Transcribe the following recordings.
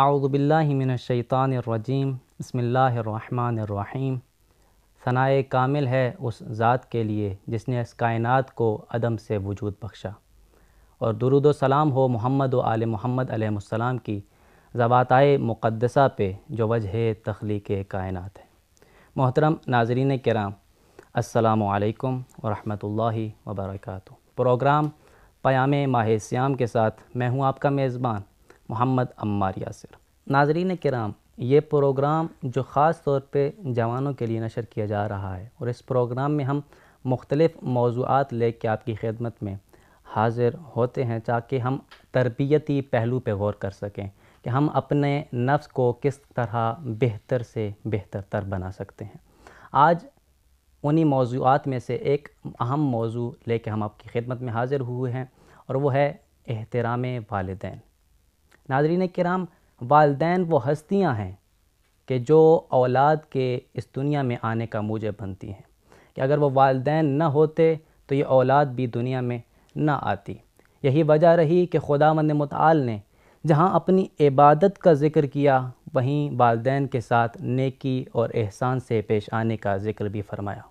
आउदबिल्लिमिनशैतानरजीम बसमीम सनाए कामिल है उस ज़ात के लिए जिसने इस कायनात को अदम से वजूद बख्शा और दरुद सलाम हो मोहम्मद आल मोहम्मद अलैहिस्सलाम की ज़वाताए मुक़दसा पे जो वजह तख्लीक कायनात है मोहतरम नाजरीन कराम असलकम वरहमल वबरकू प्रोग्राम पयाम माह श्याम के साथ मैं हूँ आपका मेज़बान मोहम्मद अम्मार यासिर नाजरीन कराम ये प्रोग्राम जो ख़ास तौर पर जवानों के लिए नशर किया जा रहा है और इस प्रोग्राम में हम मुख्तलिफ़ मौजूद ले कर आपकी खिदमत में हाजिर होते हैं ताकि हम तरबियती पहलू पर गौर कर सकें कि हम अपने नफ्स को किस तरह बेहतर से बेहतर तर बना सकते हैं आज उन्हीं मौजूद में से एक अहम मौजू ले लेके हम आपकी खिदमत में हाजिर हुए हैं और वो है एहतराम वालदेन नादरीन कराम वालदेन वो हस्तियाँ हैं कि जो औलाद के इस दुनिया में आने का मूज बनती हैं कि अगर वो वालदेन न होते तो ये औलाद भी दुनिया में ना आती यही वजह रही कि खुदा मंद मताल ने जहाँ अपनी इबादत का ज़िक्र किया वहीं वालदेन के साथ नेकी और एहसान से पेश आने का ज़िक्र भी फरमाया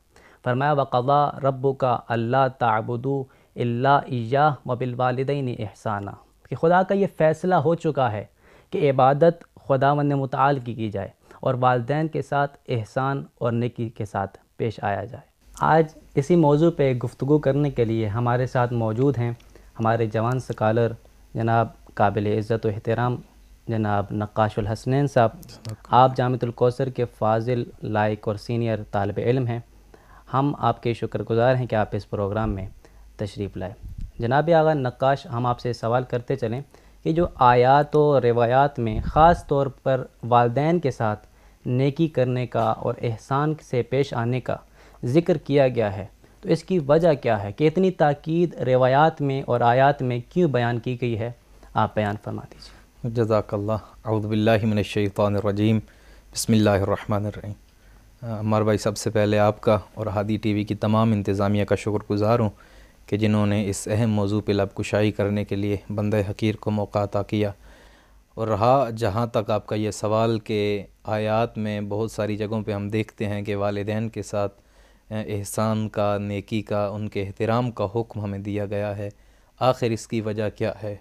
फरमाया वक़ा रब का अल्लाह ताबुदू अल्लाह व बिलवालदेन एहसाना कि खुदा का ये फ़ैसला हो चुका है कि इबादत खुदा वंद मताल की की जाए और वालदेन के साथ एहसान और निकी के साथ पेश आया जाए आज इसी मौजू पर गुफ्तु करने के लिए हमारे साथ मौजूद हैं हमारे जवान सकालर जनाब काबिल इज़्ज़त अहतराम जनाब नक्काशुल हसनैन साहब आप जामतुलकौसर के फाजिल लाइक और सीनियर तालब इलम हैं हम आपके शुक्रगुजार हैं कि आप इस प्रोग्राम में तशरीफ़ लाए जनाब आगा नक्काश हम आपसे सवाल करते चलें कि जो आयात और रिवायात में ख़ास तौर पर वालदेन के साथ नेकी करने का और एहसान से पेश आने का ज़िक्र किया गया है तो इसकी वजह क्या है कि इतनी ताक़द रिवायात में और आयात में क्यों बयान की गई है आप बयान फरमा दीजिए जजाकल्लाउदबिल्लिमिनशैफ़ानरजीम बसमिल्लर अमर भाई सबसे पहले आपका और हादी टी वी की तमाम इंतज़ामिया का शुक्रगुज़ार हूँ कि जिन्होंने इस अहम मौजू पर लबकुशाई करने के लिए बंद हकीर को मौका अता किया और रहा जहाँ तक आपका यह सवाल के आयात में बहुत सारी जगहों पर हम देखते हैं कि वालदेन के साथ एहसान का नेकी का उनके एहतराम का हुक्म हमें दिया गया है आखिर इसकी वजह क्या है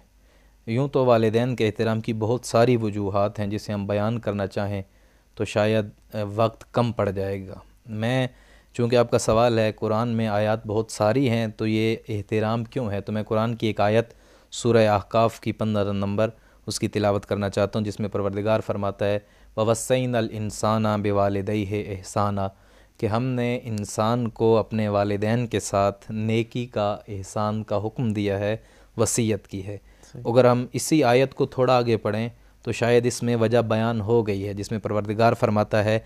यूँ तो वालदेन के एहतराम की बहुत सारी वजूहत हैं जिसे हम बयान करना चाहें तो शायद वक्त कम पड़ जाएगा मैं चूँकि आपका सवाल है कुरान में आयत बहुत सारी हैं तो ये एहतराम क्यों है तो मैं कुरान की एक आयत सूर्य आहकाफ़ की पंद्रह नंबर उसकी तिलावत करना चाहता हूँ जिसमें परवरदिगार फरमाता है ववसैन अलसाना बेवालदई है एहसाना कि हमने इंसान को अपने वालदेन के साथ नेकी का एहसान का हुक्म दिया है वसीयत की है अगर हम इसी आयत को थोड़ा आगे पढ़ें तो शायद इसमें वजह बयान हो गई है जिसमें परवरदिगार फरमाता है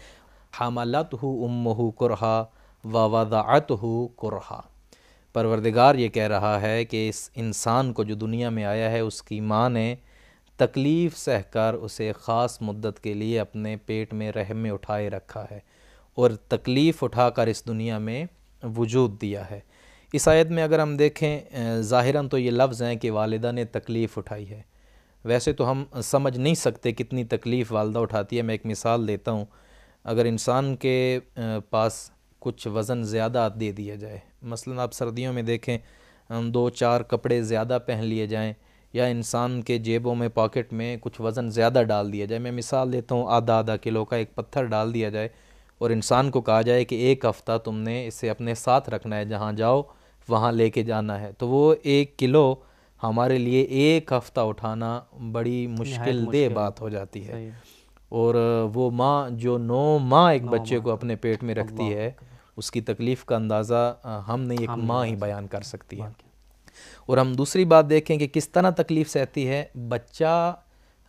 हमलत हो उम हो कुरहा व वज़ात हो कुरहा परवरदिगार ये कह रहा है कि इस इंसान को जो दुनिया में आया है उसकी माँ ने तकलीफ़ सहकर उसे ख़ास मुद्दत के लिए अपने पेट में रहम में उठाए रखा है और तकलीफ़ उठाकर इस दुनिया में वजूद दिया है इस आयत में अगर हम देखें ज़ाहिरन तो ये लफ्ज़ हैं कि वालदा ने तकलीफ़ उठाई है वैसे तो हम समझ नहीं सकते कितनी तकलीफ़ वालदा उठाती है मैं एक मिसाल देता हूँ अगर इंसान के पास कुछ वज़न ज़्यादा दे दिया जाए मसलन आप सर्दियों में देखें दो चार कपड़े ज़्यादा पहन लिए जाएँ या इंसान के जेबों में पॉकेट में कुछ वज़न ज़्यादा डाल दिया जाए मैं मिसाल देता हूँ आधा आधा किलो का एक पत्थर डाल दिया जाए और इंसान को कहा जाए कि एक हफ़्ता तुमने इसे अपने साथ रखना है जहाँ जाओ वहाँ लेके जाना है तो वो एक किलो हमारे लिए एक हफ़्ता उठाना बड़ी मुश्किल दे बात हो जाती है और वो माँ जो नौ माँ एक बच्चे को अपने पेट में रखती है उसकी तकलीफ़ का अंदाज़ा हम नहीं एक माँ ही बयान कर सकती है और हम दूसरी बात देखें कि किस तरह तकलीफ़ सहती है बच्चा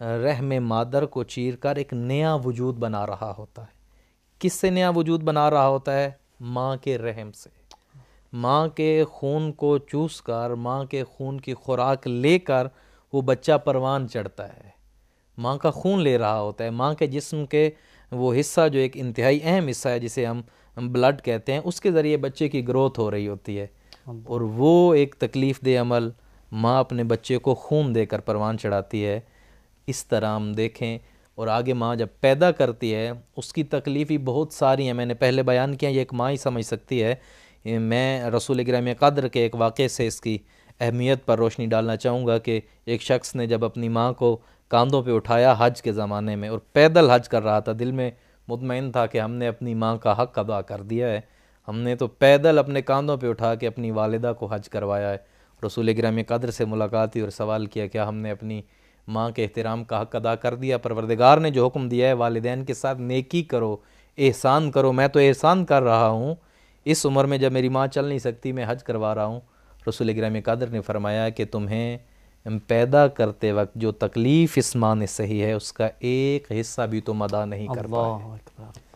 रहम मादर को चीर कर एक नया वजूद बना रहा होता है किससे नया वजूद बना रहा होता है माँ के रहम से माँ के खून को चूस कर माँ के खून की खुराक लेकर वो बच्चा परवान चढ़ता है माँ का खून ले रहा होता है माँ के जिस्म के वो हिस्सा जो एक इंतहाई अहम हिस्सा है जिसे हम ब्लड कहते हैं उसके ज़रिए बच्चे की ग्रोथ हो रही होती है और वो एक तकलीफ़ दे अमल माँ अपने बच्चे को खून देकर परवान चढ़ाती है इस तरह हम देखें और आगे माँ जब पैदा करती है उसकी तकलीफ़ ही बहुत सारी हैं मैंने पहले बयान किया ये एक माँ ही समझ सकती है मैं रसूल ग्राम कदर के एक वाक़े से इसकी अहमियत पर रोशनी डालना चाहूँगा कि एक शख्स ने जब अपनी माँ को कांधों पे उठाया हज के ज़माने में और पैदल हज कर रहा था दिल में मुतमिन था कि हमने अपनी माँ का हक अदा कर दिया है हमने तो पैदल अपने कांधों पे उठा के अपनी वालदा को हज करवाया है रसूल ग्राम कदर से मुलाकात हुई और सवाल किया क्या हमने अपनी माँ के अहतराम का हक अदा कर दिया परवरदिगार ने जो हुक्म दिया है वालदेन के साथ नेकी करो एहसान करो मैं तो एहसान कर रहा हूँ इस उम्र में जब मेरी माँ चल नहीं सकती मैं हज करवा रहा हूँ रसूल ग्राम कदर ने फरमाया कि तुम्हें पैदा करते वक्त जो तकलीफ़ इस माँ ने सही है उसका एक हिस्सा भी तो मदा नहीं कर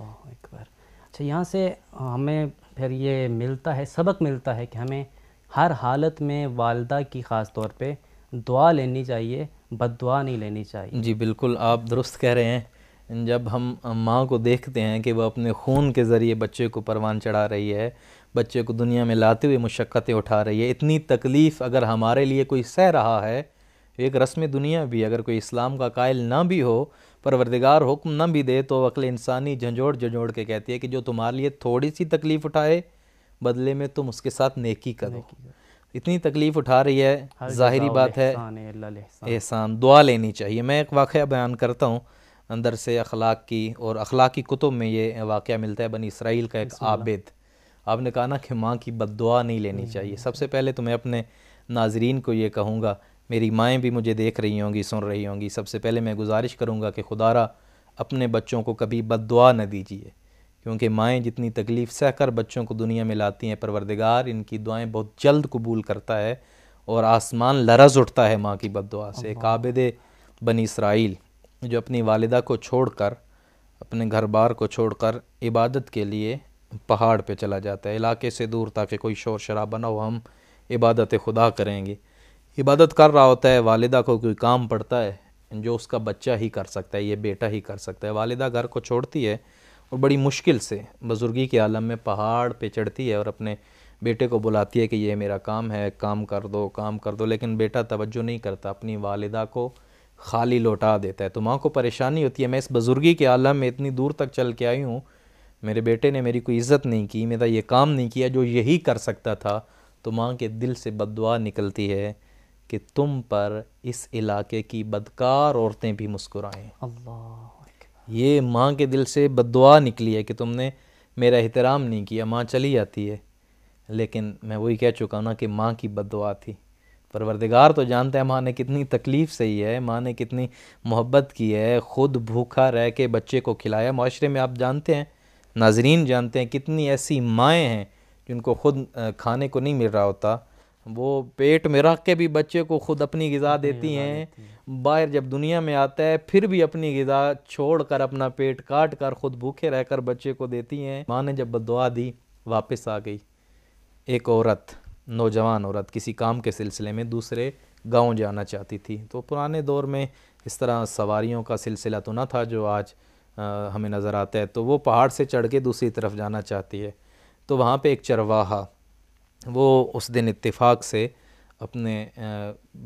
अच्छा यहाँ से हमें फिर ये मिलता है सबक मिलता है कि हमें हर हालत में वालदा की ख़ास तौर पे दुआ लेनी चाहिए दुआ नहीं लेनी चाहिए जी बिल्कुल आप दुरुस्त कह रहे हैं जब हम माँ को देखते हैं कि वह अपने खून के ज़रिए बच्चे को परवान चढ़ा रही है बच्चे को दुनिया में लाते हुए मुशक्क़तें उठा रही है इतनी तकलीफ़ अगर हमारे लिए कोई सह रहा है एक रस्म दुनिया भी अगर कोई इस्लाम का कायल ना भी हो परवरदिगार हुक्म ना भी दे तो अकल इंसानी झंझोड़ झंझोड़ के कहती है कि जो तुम्हारे लिए थोड़ी सी तकलीफ़ उठाए बदले में तुम उसके साथ नेकी करो इतनी तकलीफ़ उठा रही है ज़ाहरी बात है एहसान दुआ लेनी चाहिए मैं एक वाक़ बयान करता हूँ अंदर से अखलाक की और अखलाक की कुतुब में ये वाक़ मिलता है बनी इसराइल का एक आबिद आपने कहा ना कि माँ की बददुआ नहीं लेनी हम्म। चाहिए सबसे पहले तो मैं अपने नाजरीन को ये कहूँगा मेरी माएँ भी मुझे देख रही होंगी सुन रही होंगी सबसे पहले मैं गुजारिश करूँगा कि खुदारा अपने बच्चों को कभी बददुआ न दीजिए क्योंकि माएँ जितनी तकलीफ़ सहकर बच्चों को दुनिया में लाती हैं परवरदिगार इनकी दुआएँ बहुत जल्द कबूल करता है और आसमान लरज उठता है माँ की बददुआ से काबिद आबिद बनी इसराइल जो अपनी वालदा को छोड़ कर अपने घर बार को छोड़ कर इबादत के लिए पहाड़ पे चला जाता है इलाके से दूर ताकि कोई शोर शराबा ना हो हम इबादत खुदा करेंगे इबादत कर रहा होता है वालदा को कोई काम पड़ता है जो उसका बच्चा ही कर सकता है ये बेटा ही कर सकता है वालदा घर को छोड़ती है और बड़ी मुश्किल से बुज़ुर्गी के आलम में पहाड़ पे चढ़ती है और अपने बेटे को बुलाती है कि ये मेरा काम है काम कर दो काम कर दो लेकिन बेटा तवज्जो नहीं करता अपनी वालदा को खाली लौटा देता है तो माँ को परेशानी होती है मैं इस बुज़ुर्गी के आलम में इतनी दूर तक चल के आई हूँ मेरे बेटे ने मेरी कोई इज़्ज़त नहीं की मेरा ये काम नहीं किया जो यही कर सकता था तो माँ के दिल से बदवा निकलती है कि तुम पर इस इलाके की बदकार औरतें भी मुस्कुराएं अल्लाह ये माँ के दिल से बदवा निकली है कि तुमने मेरा एहतराम नहीं किया माँ चली जाती है लेकिन मैं वही कह चुका हूँ ना कि माँ की बदवा थी परवरदिगार तो जानते हैं माँ ने कितनी तकलीफ़ सही है माँ ने कितनी मोहब्बत की है ख़ुद भूखा रह के बच्चे को खिलाया माशरे में आप जानते हैं नाजरीन जानते हैं कितनी ऐसी माएँ हैं जिनको ख़ुद खाने को नहीं मिल रहा होता वो पेट में रख के भी बच्चे को ख़ुद अपनी गज़ा देती हैं बाहर जब दुनिया में आता है फिर भी अपनी गज़ा छोड़ कर अपना पेट काट कर ख़ुद भूखे रहकर बच्चे को देती हैं माँ ने जब बदवा दी वापस आ गई एक औरत नौजवान औरत किसी काम के सिलसिले में दूसरे गांव जाना चाहती थी तो पुराने दौर में इस तरह सवारियों का सिलसिला तो ना था जो आज हमें नज़र आता है तो वो पहाड़ से चढ़ के दूसरी तरफ जाना चाहती है तो वहाँ पे एक चरवाहा वो उस दिन इत्तेफाक से अपने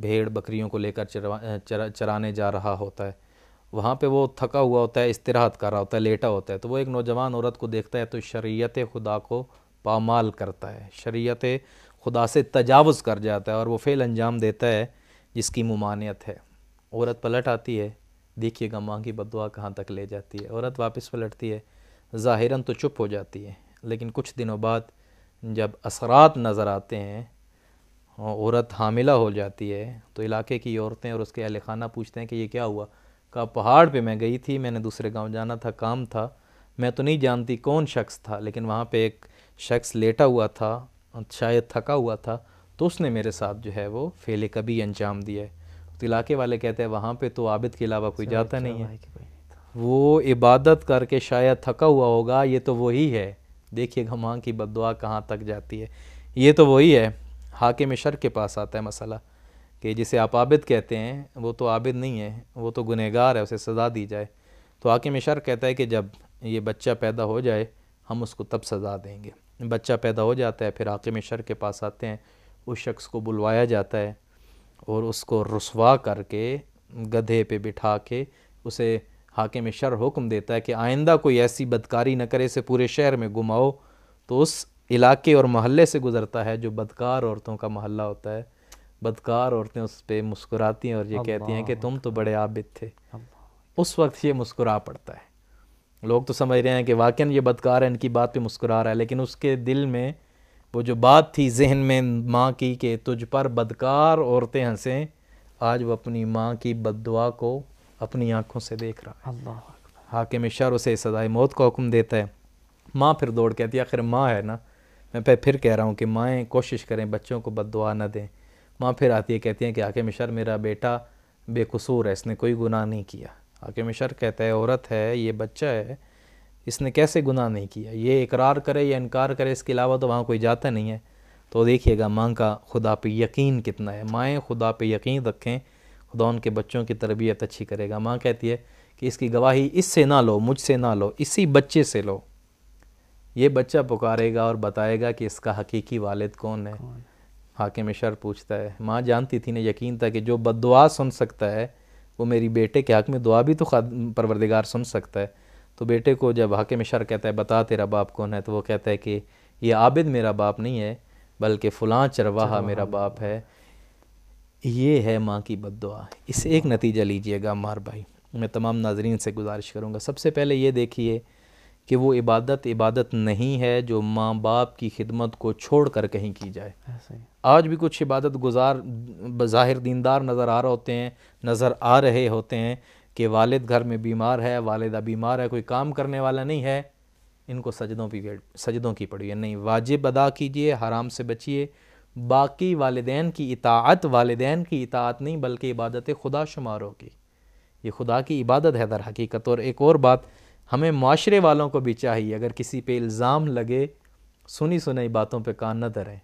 भेड़ बकरियों को लेकर चरवा चरा, चराने जा रहा होता है वहाँ पे वो थका हुआ होता है इस्तराहत कर रहा होता है लेटा होता है तो वो एक नौजवान औरत को देखता है तो शरीयत खुदा को पामाल करता है शरीयत खुदा से तजावज़ कर जाता है और वो फेल अंजाम देता है जिसकी ममानियत है औरत पलट आती है देखिएगा माँ की बदवा कहाँ तक ले जाती है औरत वापस पलटती है ज़ाहिरन तो चुप हो जाती है लेकिन कुछ दिनों बाद जब असरात नज़र आते हैं औरत हामिला हो जाती है तो इलाके की औरतें और उसके अहल खाना पूछते हैं कि ये क्या हुआ कहा पहाड़ पे मैं गई थी मैंने दूसरे गांव जाना था काम था मैं तो नहीं जानती कौन शख्स था लेकिन वहाँ पे एक शख्स लेटा हुआ था शायद थका हुआ था तो उसने मेरे साथ जो है वो फेले कभी अंजाम दिया है तो इलाके वाले कहते हैं वहाँ पे तो आबिद के अलावा कोई अच्छा, जाता अच्छा, नहीं है वो इबादत करके शायद थका हुआ होगा ये तो वही है देखिएगा माँ की बदुआ कहाँ तक जाती है ये तो वही है हाकिम शर के पास आता है मसला कि जिसे आप आबिद कहते हैं वो तो आबिद नहीं है वो तो गुनहगार है उसे सज़ा दी जाए तो हाकिम शर कहता है कि जब ये बच्चा पैदा हो जाए हम उसको तब सज़ा देंगे बच्चा पैदा हो जाता है फिर हाकिम शर के पास आते हैं उस शख्स को बुलवाया जाता है और उसको रसवा करके गधे पे बिठा के उसे हाकिम शर हुक्म देता है कि आइंदा कोई ऐसी बदकारी न करे इसे पूरे शहर में घुमाओ तो उस इलाके और महल्ले से गुज़रता है जो बदकार औरतों का महल्ला होता है बदकार औरतें उस पर मुस्कुराती हैं और ये कहती हैं कि तुम तो बड़े आबिद थे उस वक्त ये मुस्कुरा पड़ता है लोग तो समझ रहे हैं कि वाकई ये बदकार है इनकी बात पे मुस्कुरा रहा है लेकिन उसके दिल में वो जो बात थी जहन में माँ की कि तुझ पर बदकार औरतें हंसें आज वो अपनी माँ की बददुआ को अपनी आँखों से देख रहा है अल्लाह हाकिम शर उसे सदाए मौत का हुक्म देता है माँ फिर दौड़ कहती है आखिर माँ है ना मैं फिर फिर कह रहा हूँ कि माएँ कोशिश करें बच्चों को बददुआ ना दें माँ फिर आती है कहती हैं कि हाकिम शर मेरा बेटा बेकसूर है इसने कोई गुनाह नहीं किया हाकिम मिशर कहता है औरत है ये बच्चा है इसने कैसे गुनाह नहीं किया ये इकरार करे या इनकार करे इसके अलावा तो वहाँ कोई जाता नहीं है तो देखिएगा माँ का खुदा पे यकीन कितना है माएँ खुदा पे यकीन रखें खुदा उनके बच्चों की तरबियत अच्छी करेगा माँ कहती है कि इसकी गवाही इससे ना लो मुझसे ना लो इसी बच्चे से लो ये बच्चा पुकारेगा और बताएगा कि इसका हकीकी वालिद कौन है हाकिम शर पूछता है माँ जानती थी ने यकीन था कि जो बद सुन सकता है वो मेरी बेटे के हक में दुआ भी तो परवरदिगार सुन सकता है तो बेटे को जब हाकिम शर कहता है बता तेरा बाप कौन है तो वो कहता है कि ये आबिद मेरा बाप नहीं है बल्कि फ़लाँ चरवाहा मेरा बाप है ये है माँ की बद इससे एक नतीजा लीजिएगा मार भाई मैं तमाम नाजरीन से गुजारिश करूँगा सबसे पहले ये देखिए कि वो इबादत इबादत नहीं है जो माँ बाप की खिदमत को छोड़ कर कहीं की जाए आज भी कुछ इबादत गुजार बज़ाहिर दीनदार नज़र आ रहे होते हैं नज़र आ रहे होते हैं कि वालिद घर में बीमार है वालदा बीमार है कोई काम करने वाला नहीं है इनको सजदों की सजदों की पड़ी है नहीं वाजिब अदा कीजिए हराम से बचिए बाकी वालदेन की इताअत वालदेन की इताअत नहीं बल्कि इबादत खुदा शुमार होगी ये खुदा की इबादत है दर हकीकत और एक और बात हमें माशरे वालों को भी चाहिए अगर किसी पे इल्ज़ाम लगे सुनी सुनाई बातों पे कान न धरें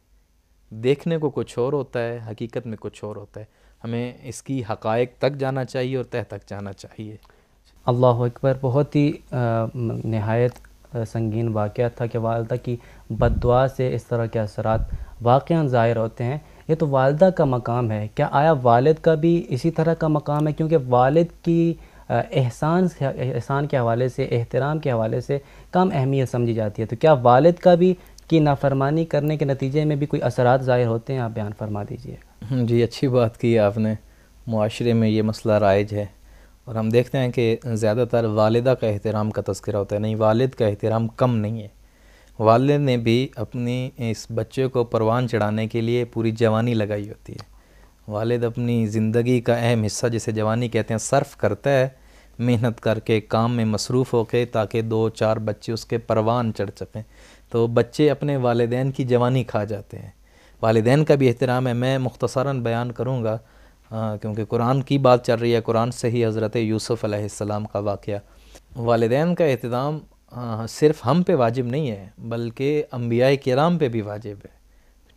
देखने को कुछ और होता है हकीकत में कुछ और होता है हमें इसकी हकायक तक जाना चाहिए और तह तक जाना चाहिए अल्लाह अकबर बहुत ही नहायत संगीन वाक़ था कि वालदा की बददुआ से इस तरह के असरात वाक़ ज़ाहिर होते हैं ये तो वालदा का मकाम है क्या आया वालद का भी इसी तरह का मकाम है क्योंकि वालद की एहसान एहसान के हवाले से एहतराम के हवाले से कम अहमियत समझी जाती है तो क्या वालद का भी की नाफरमानी करने के नतीजे में भी कोई असरात ज़ाहिर होते हैं आप बयान फरमा दीजिए हम्म, जी अच्छी बात की आपने माशरे में ये मसला राइज है और हम देखते हैं कि ज़्यादातर वालदा का एहतराम का तस्करा होता है नहीं वालद का एहतराम कम नहीं है वालद ने भी अपनी इस बच्चे को परवान चढ़ाने के लिए पूरी जवानी लगाई होती है वालद अपनी ज़िंदगी का अहम हिस्सा जिसे जवानी कहते हैं सर्फ करता है मेहनत करके काम में मसरूफ़ होके ताकि दो चार बच्चे उसके परवान चढ़ सकें तो बच्चे अपने वालदेन की जवानी खा जाते हैं वालदेन का भी एहतराम है मैं मुख्तसरा बयान करूँगा क्योंकि कुरान की बात चल रही है कुरान से ही हज़रत यूसुफ़ अलैहिस्सलाम का वाक़ वालदेन का अहतमाम सिर्फ़ हम पे वाजिब नहीं है बल्कि अम्बिया कराम पे भी वाजिब है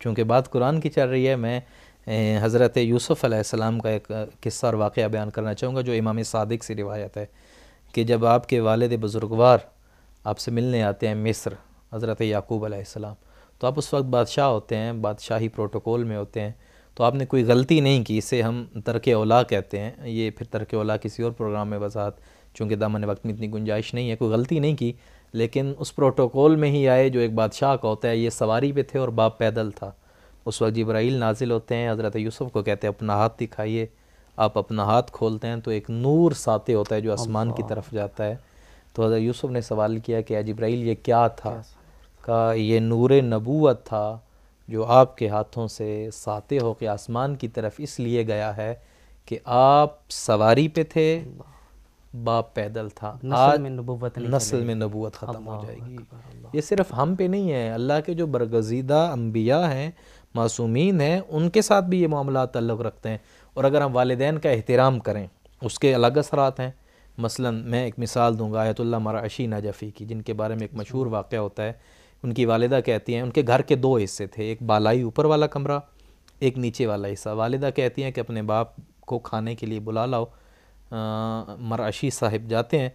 चूँकि बात कुरान की चल रही है मैं हज़रत यूसुफ़ अलैहिस्सलाम का एक किस्सा और वाक़ बयान करना चाहूँगा जो इमाम सादिक से रिवायत है कि जब आपके वालद बुज़ुर्गवार आपसे मिलने आते हैं मिस्र हज़रत याकूब आसमाम तो आप उस वक्त बादशाह होते हैं बादशाही प्रोटोकॉल में होते हैं तो आपने कोई गलती नहीं की इसे हम तरक ओला कहते हैं ये फिर तरक ओला किसी और प्रोग्राम में वजात चूँकि दामन वक्त में इतनी गुंजाइश नहीं है कोई गलती नहीं की लेकिन उस प्रोटोकॉल में ही आए जो एक बादशाह का होता है ये सवारी पे थे और बाप पैदल था उस वक्त जब्राइल नाजिल होते हैं हज़रत यूसुफ़ को कहते हैं अपना हाथ दिखाइए आप अपना हाथ खोलते हैं तो एक नूर साते होता है जो आसमान की तरफ जाता है तो हज़रत यूसुफ़ ने सवाल किया कि जब्राइल ये क्या था का ये नूर नबूत था जो आपके हाथों से साते के आसमान की तरफ इसलिए गया है कि आप सवारी पे थे बाप पैदल था में नबूत नस्ल में नबूत ख़त्म हो जाएगी ये सिर्फ हम पे नहीं है अल्लाह के जो बरगजीदा अम्बिया हैं मासूमीन हैं उनके साथ भी ये मामला तल्लक रखते हैं और अगर हम वालदेन का एहतराम करें उसके अलग असरात हैं मसलन मैं एक मिसाल दूंगा आयतुल्ला मराशी नजफ़ी की जिनके बारे में एक मशहूर वाक़ होता है उनकी वालदा कहती हैं उनके घर के दो हिस्से थे एक बालाई ऊपर वाला कमरा एक नीचे वाला हिस्सा वालदा कहती हैं कि अपने बाप को खाने के लिए बुला लाओ मराशी साहिब जाते हैं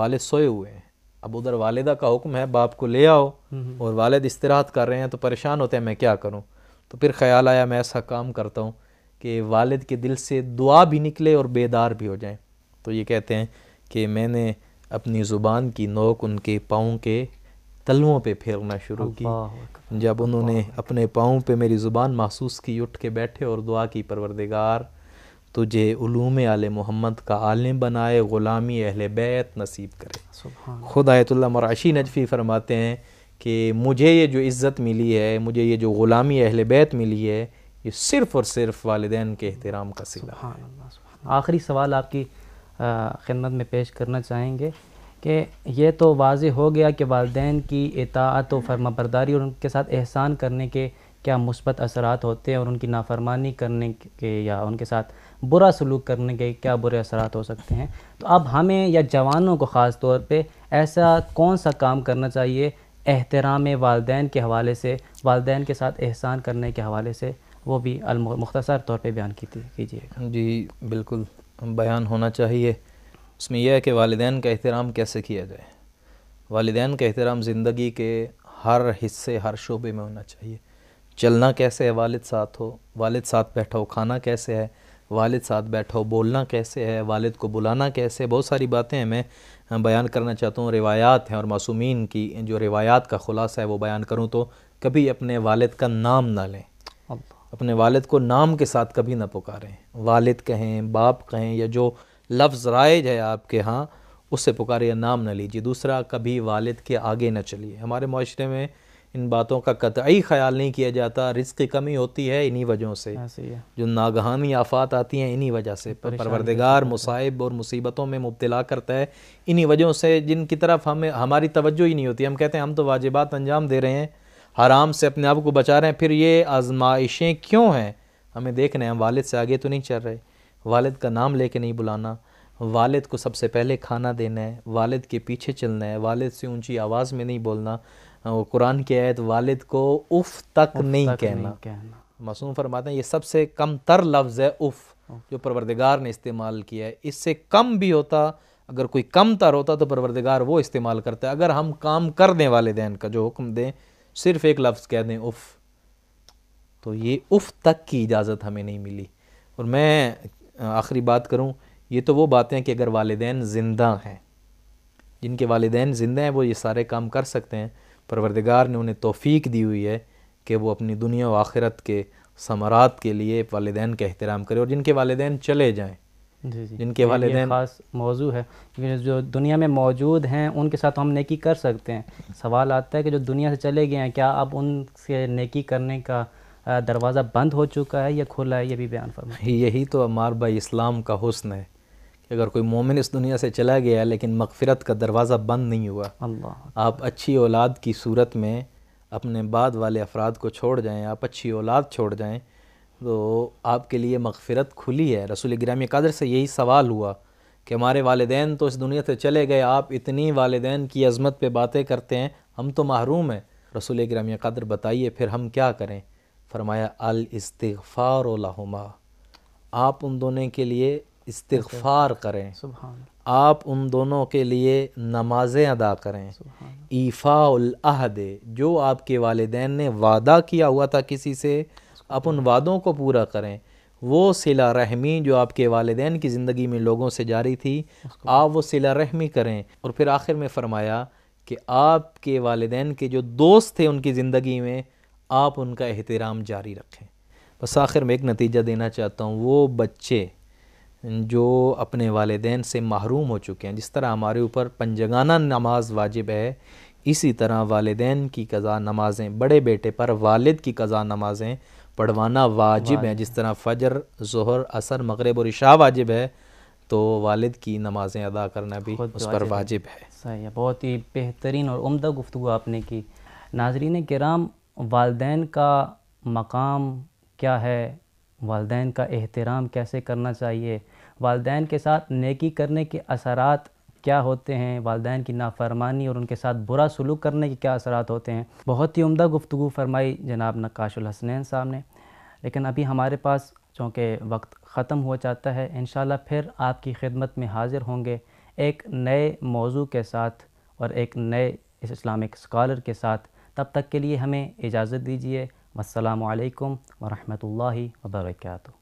वाले सोए हुए हैं अब उधर वालदा का हुक्म है बाप को ले आओ और वालद इसराहत कर रहे हैं तो परेशान होते हैं मैं क्या करूँ तो फिर ख्याल आया मैं ऐसा काम करता हूँ कि वालद के दिल से दुआ भी निकले और बेदार भी हो जाएं तो ये कहते हैं कि मैंने अपनी ज़ुबान की नोक उनके पाँव के तलवों पे फेरना शुरू की जब उन्होंने अपने पाँव पे मेरी ज़ुबान महसूस की उठ के बैठे और दुआ की परवरदिगार तुझे उलूम आल मोहम्मद का आलम बनाए ग़ुलामी अहल बैत नसीब करे खुद आयतुल्ला मराशी नजफ़ी फरमाते हैं कि मुझे ये जो इज़्ज़त मिली है मुझे ये जो ग़ुलामी अहल बैत मिली है ये सिर्फ़ और सिर्फ वालदेन के एहतराम का सिला आखिरी सवाल आपकी खिदमत में पेश करना चाहेंगे कि ये तो वाज हो गया कि वालदे की इतात व बरदारी और उनके साथ एहसान करने के क्या मुस्बत असरात होते हैं और उनकी नाफरमानी करने के या उनके साथ बुरा सलूक करने के क्या बुरे असरात हो सकते हैं तो अब हमें या जवानों को ख़ास तौर पे ऐसा कौन सा काम करना चाहिए एहतराम वालदे के हवाले से वालदे के साथ एहसान करने के हवाले से वो भी मुख्तसर तौर पर बयान कीजिए जी बिल्कुल बयान होना चाहिए उसमें यह है कि वालदे का एहतराम कैसे किया जाए वालदान का एहतराम ज़िंदगी के हर हिस्से हर शोबे में होना चाहिए चलना कैसे है वालद साथ हो वालद साथ बैठा हो खाना कैसे है वालद साथ बैठा हो बोलना कैसे है वालद को बुलाना कैसे है बहुत सारी बातें हैं मैं बयान करना चाहता हूँ रिवायात हैं और मासूमिन की जो रिवायात का ख़ुलासा है वो बयान करूँ तो कभी अपने वालद का नाम ना लें अपने वालद को नाम के साथ कभी ना पुकारें वालद कहें बाप कहें या जो लफ्ज़ राइज है आपके यहाँ उससे पुकारे या नाम न लीजिए दूसरा कभी वालिद के आगे न चलिए हमारे माशरे में इन बातों का कतई ख्याल नहीं किया जाता रिस्क की कमी होती है इन्हीं वजहों से हाँ, जो नागहानी आफात आती हैं इन्हीं वजह से परवरदगार मुसाइब और मुसीबतों में मुबतला करता है इन्हीं वजहों से जिनकी तरफ हमें हमारी तवज्जो ही नहीं होती हम कहते हैं हम तो वाजिबात अंजाम दे रहे हैं हराम से अपने आप को बचा रहे हैं फिर ये आजमाइशें क्यों हैं हमें देख रहे हैं हम वालद से आगे तो नहीं चल रहे वालिद का नाम लेके नहीं बुलाना वालिद को सबसे पहले खाना देना है वालिद के पीछे चलना है वालिद से ऊंची आवाज़ में नहीं बोलना वो कुरान की आयत वालिद को उफ़ तक उफ नहीं तक कहना, कहना। मासूम फरमाते हैं ये सबसे कम तर लफ्ज़ है उफ़ जो परवरदिगार ने इस्तेमाल किया है इससे कम भी होता अगर कोई कम तर होता तो परवरदिगार वो इस्तेमाल करता है अगर हम काम कर दें वालदेन का जो हुक्म दें सिर्फ एक लफ्ज़ कह दें उफ़ तो ये उफ़ तक की इजाज़त हमें नहीं मिली और मैं आखिरी बात करूँ ये तो वो बातें कि अगर वालदे ज़िंदा हैं जिनके वालदे ज़िंदा हैं वो ये सारे काम कर सकते हैं परवरदगार ने उन्हें तोफ़ी दी हुई है कि वो अपनी दुनिया व आखिरत के समरात के लिए वालदे का एहतराम करें और जिनके वालदेन चले जाएँ जी जी जिनके वाले ख़ास मौजू है जो दुनिया में मौजूद हैं उनके साथ हम नेकी कर सकते हैं सवाल आता है कि जो दुनिया से चले गए हैं क्या अब उनसे नेकी करने का दरवाज़ा बंद हो चुका है या खुला है ये भी बयान फरमा यही तो अमार भाई इस्लाम का हुसन है कि अगर कोई मोमिन इस दुनिया से चला गया लेकिन मगफरत का दरवाज़ा बंद नहीं हुआ अल्लाह आप अच्छी औलाद की सूरत में अपने बाद वाले अफराद को छोड़ जाएँ आप अच्छी औलाद छोड़ जाएँ तो आपके लिए मगफरत खुली है रसूल ग्राम कदर से यही सवाल हुआ कि हमारे वालदेन तो इस दुनिया से चले गए आप इतनी वालदेन की अज़मत पर बातें करते हैं हम तो महरूम हैं रसूल ग्रामी कदर बताइए फिर हम क्या करें फरमाया अल इस्तफ़ार लहुमा आप उन दोनों के लिए इस्तफ़ार करें आप उन दोनों के लिए नमाज़ें अदा करें ईफ़ाहद जो आपके वालदेन ने वादा किया हुआ था किसी से आप उन वादों को पूरा करें वो सिला रहमी जो आपके वालदेन की ज़िंदगी में लोगों से जारी थी आप वो सिला रहमी करें और फिर आखिर में फ़रमाया कि आपके वालदेन के जो दोस्त थे उनकी ज़िंदगी में आप उनका एहतराम जारी रखें बस आखिर में एक नतीजा देना चाहता हूँ वो बच्चे जो अपने वालदेन से महरूम हो चुके हैं जिस तरह हमारे ऊपर पंजगाना नमाज वाजिब है इसी तरह वालदेन की कज़ा नमाज़ें बड़े बेटे पर वालिद की कज़ा नमाज़ें पढ़वाना वाजिब है जिस तरह फ़जर जहर असर मगरब और इशा वाजिब है तो वालिद की नमाज़ें अदा करना भी उस पर वाजिब है सही है बहुत ही बेहतरीन और उम्दा गुफ्तु आपने की नाजरीन कराम वालदेन का मकाम क्या है वालदेन का एहतराम कैसे करना चाहिए वालदेन के साथ नेकी करने के असरात क्या होते हैं वालदेन की नाफरमानी और उनके साथ बुरा सलूक करने के क्या असरात होते हैं बहुत ही उम्दा गुफ्तु फरमाई जनाब नक्काशुल हसनैन साहब ने लेकिन अभी हमारे पास चूँकि वक्त ख़त्म हो जाता है इन फिर आपकी खिदमत में हाजिर होंगे एक नए मौजू के साथ और एक नए इस इस्लामिक स्कॉलर के साथ तब तक के लिए हमें इजाज़त दीजिए असलकम वरहमल वर्का